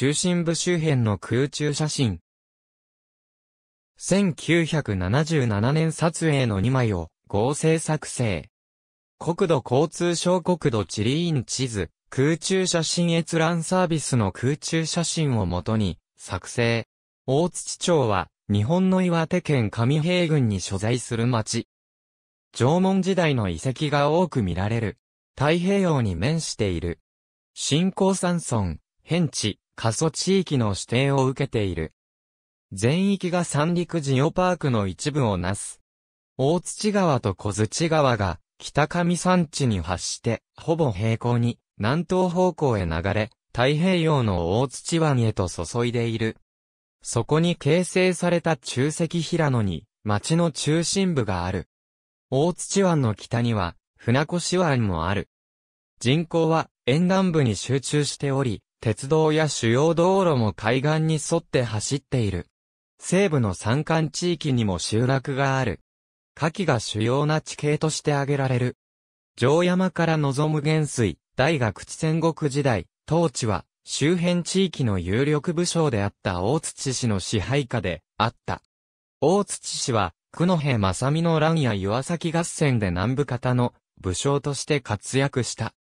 中心部周辺の空中写真。1977年撮影の2枚を合成作成。国土交通省国土地理院地図、空中写真閲覧サービスの空中写真をもとに作成。大槌町は日本の岩手県上平郡に所在する町。縄文時代の遺跡が多く見られる。太平洋に面している。新興山村、変地、過疎地域の指定を受けている。全域が三陸ジオパークの一部をなす。大槌川と小槌川が北上山地に発して、ほぼ平行に南東方向へ流れ、太平洋の大槌湾へと注いでいる。そこに形成された中石平野に、町の中心部がある。大槌湾の北には、船越湾もある。人口は沿岸部に集中しており、鉄道や主要道路も海岸に沿って走っている。西部の山間地域にも集落がある。夏季が主要な地形として挙げられる。城山から望む元水、大学地戦国時代、当地は周辺地域の有力武将であった大土氏の支配下であった。大土氏は、久野平正美の乱や岩崎合戦で南部方の武将として活躍した。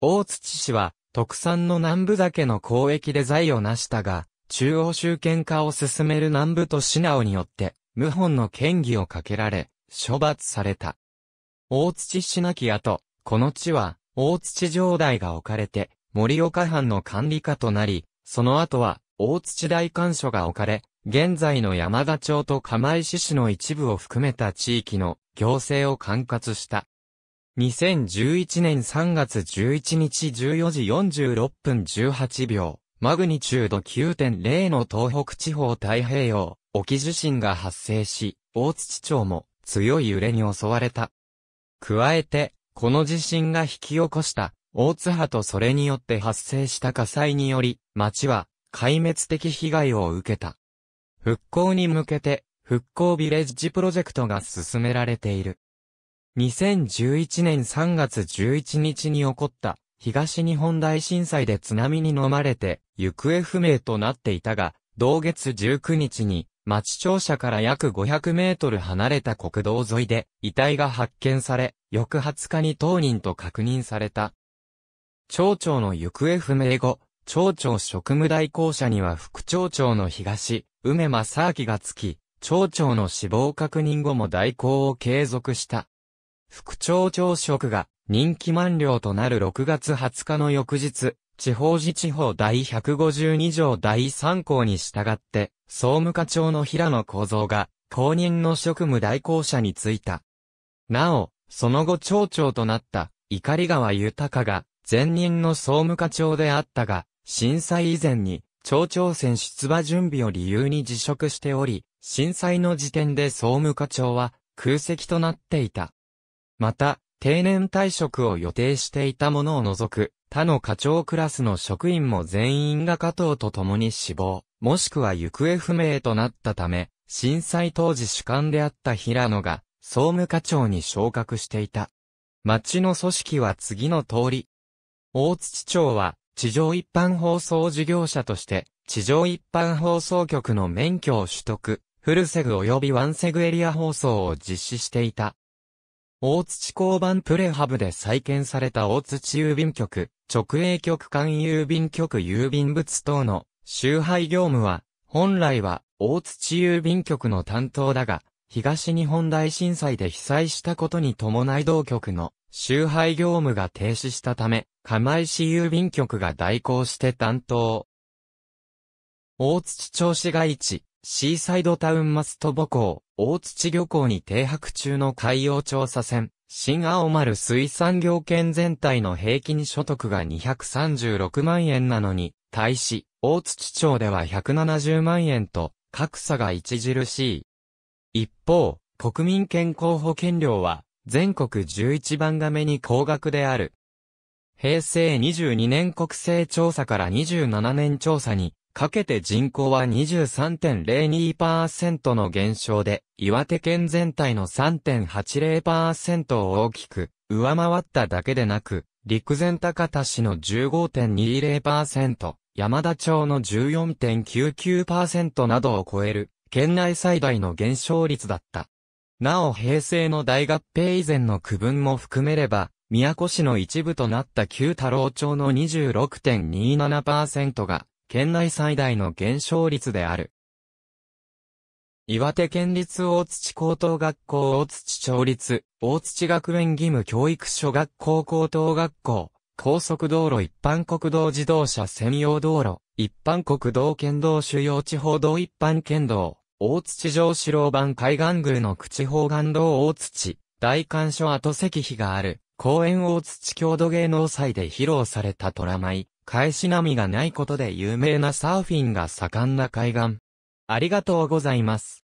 大土氏は、特産の南部酒の交易で財を成したが、中央集権化を進める南部とシ直によって、謀反の権威をかけられ、処罰された。大土品なきこの地は、大土城代が置かれて、森岡藩の管理下となり、その後は、大土大官所が置かれ、現在の山田町と釜石市の一部を含めた地域の行政を管轄した。2011年3月11日14時46分18秒、マグニチュード9.0の東北地方太平洋、沖地震が発生し、大槌町も強い揺れに襲われた。加えて、この地震が引き起こした大津波とそれによって発生した火災により、町は壊滅的被害を受けた。復興に向けて、復興ビレッジプロジェクトが進められている。2011年3月11日に起こった東日本大震災で津波に飲まれて行方不明となっていたが、同月19日に町庁舎から約500メートル離れた国道沿いで遺体が発見され、翌20日に当人と確認された。町長の行方不明後、町長職務代行者には副町長の東、梅正明がつき、町長の死亡確認後も代行を継続した。副町長職が任期満了となる6月20日の翌日、地方自治法第152条第3項に従って、総務課長の平野幸造が、公認の職務代行者に就いた。なお、その後町長となった、怒川豊が、前任の総務課長であったが、震災以前に、町長選出馬準備を理由に辞職しており、震災の時点で総務課長は、空席となっていた。また、定年退職を予定していたものを除く、他の課長クラスの職員も全員が加藤と共に死亡、もしくは行方不明となったため、震災当時主幹であった平野が、総務課長に昇格していた。町の組織は次の通り。大槌町は、地上一般放送事業者として、地上一般放送局の免許を取得、フルセグ及びワンセグエリア放送を実施していた。大津交番プレハブで再建された大津郵便局、直営局間郵便局郵便物等の集配業務は、本来は大津郵便局の担当だが、東日本大震災で被災したことに伴い同局の集配業務が停止したため、釜石郵便局が代行して担当。大土調子が地。シーサイドタウンマスト母港、大槌漁港に停泊中の海洋調査船、新青丸水産業圏全体の平均所得が236万円なのに、対し、大槌町では170万円と、格差が著しい。一方、国民健康保険料は、全国11番目に高額である。平成22年国勢調査から27年調査に、かけて人口は23.02%の減少で、岩手県全体の3.80%を大きく上回っただけでなく、陸前高田市の15.20%、山田町の14.99%などを超える、県内最大の減少率だった。なお平成の大合併以前の区分も含めれば、宮古市の一部となった旧太郎町の26.27%が県内最大の減少率である。岩手県立大槌高等学校大槌町立、大槌学園義務教育所学校高等学校、高速道路一般国道自動車専用道路、一般国道県道主要地方道一般県道、大津城郎版海岸宮の口方岸道大槌大館所跡石碑がある、公園大槌郷土芸能祭で披露された虎舞、返し波がないことで有名なサーフィンが盛んな海岸。ありがとうございます。